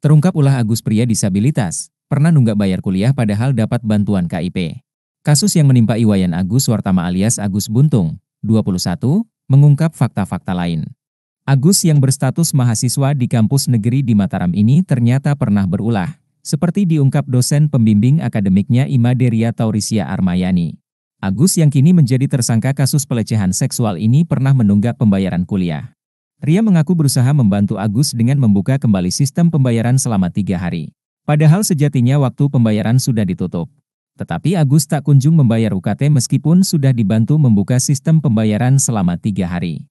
Terungkap ulah Agus pria disabilitas, pernah nunggak bayar kuliah padahal dapat bantuan KIP. Kasus yang menimpa Iwayan Agus Wartama alias Agus Buntung, 21, mengungkap fakta-fakta lain. Agus yang berstatus mahasiswa di kampus negeri di Mataram ini ternyata pernah berulah, seperti diungkap dosen pembimbing akademiknya Ima Deria Taurisia Armayani. Agus yang kini menjadi tersangka kasus pelecehan seksual ini pernah menunggak pembayaran kuliah. Ria mengaku berusaha membantu Agus dengan membuka kembali sistem pembayaran selama tiga hari. Padahal sejatinya waktu pembayaran sudah ditutup. Tetapi Agus tak kunjung membayar UKT meskipun sudah dibantu membuka sistem pembayaran selama tiga hari.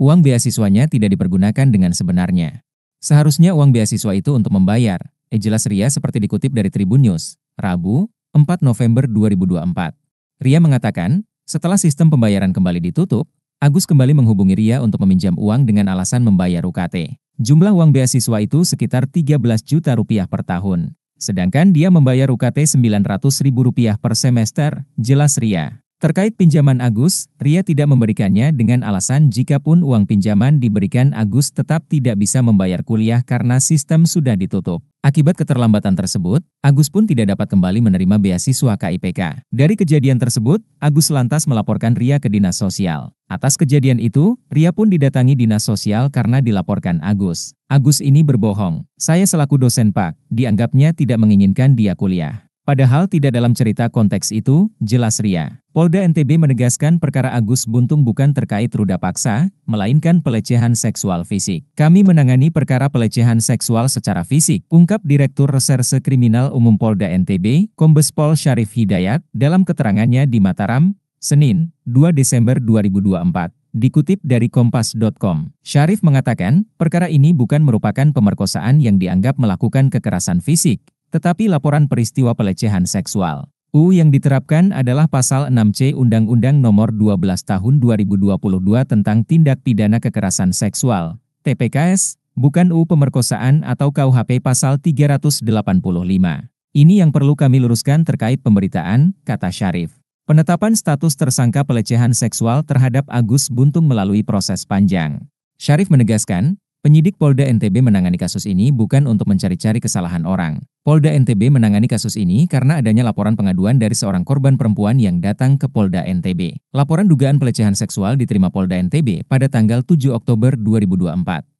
Uang beasiswanya tidak dipergunakan dengan sebenarnya. Seharusnya uang beasiswa itu untuk membayar, eh jelas Ria seperti dikutip dari Tribun News, Rabu, 4 November 2024. Ria mengatakan, setelah sistem pembayaran kembali ditutup, Agus kembali menghubungi Ria untuk meminjam uang dengan alasan membayar UKT. Jumlah uang beasiswa itu sekitar 13 juta rupiah per tahun. Sedangkan dia membayar UKT 900 ribu rupiah per semester, jelas Ria. Terkait pinjaman Agus, Ria tidak memberikannya dengan alasan jika pun uang pinjaman diberikan Agus tetap tidak bisa membayar kuliah karena sistem sudah ditutup. Akibat keterlambatan tersebut, Agus pun tidak dapat kembali menerima beasiswa KIPK. Dari kejadian tersebut, Agus lantas melaporkan Ria ke Dinas Sosial. Atas kejadian itu, Ria pun didatangi dinas sosial karena dilaporkan Agus. Agus ini berbohong. Saya selaku dosen Pak, dianggapnya tidak menginginkan dia kuliah. Padahal tidak dalam cerita konteks itu, jelas Ria. Polda NTB menegaskan perkara Agus Buntung bukan terkait ruda paksa, melainkan pelecehan seksual fisik. Kami menangani perkara pelecehan seksual secara fisik, ungkap Direktur Reserse Kriminal Umum Polda NTB, Kombes Pol Syarif Hidayat, dalam keterangannya di Mataram, Senin, 2 Desember 2024. Dikutip dari Kompas.com, Syarif mengatakan, perkara ini bukan merupakan pemerkosaan yang dianggap melakukan kekerasan fisik, tetapi laporan peristiwa pelecehan seksual. U yang diterapkan adalah pasal 6C Undang-Undang Nomor 12 Tahun 2022 tentang Tindak Pidana Kekerasan Seksual, TPKS, bukan U pemerkosaan atau KUHP pasal 385. Ini yang perlu kami luruskan terkait pemberitaan, kata Syarif. Penetapan status tersangka pelecehan seksual terhadap Agus Buntung melalui proses panjang. Syarif menegaskan, Penyidik Polda NTB menangani kasus ini bukan untuk mencari-cari kesalahan orang. Polda NTB menangani kasus ini karena adanya laporan pengaduan dari seorang korban perempuan yang datang ke Polda NTB. Laporan dugaan pelecehan seksual diterima Polda NTB pada tanggal 7 Oktober 2024.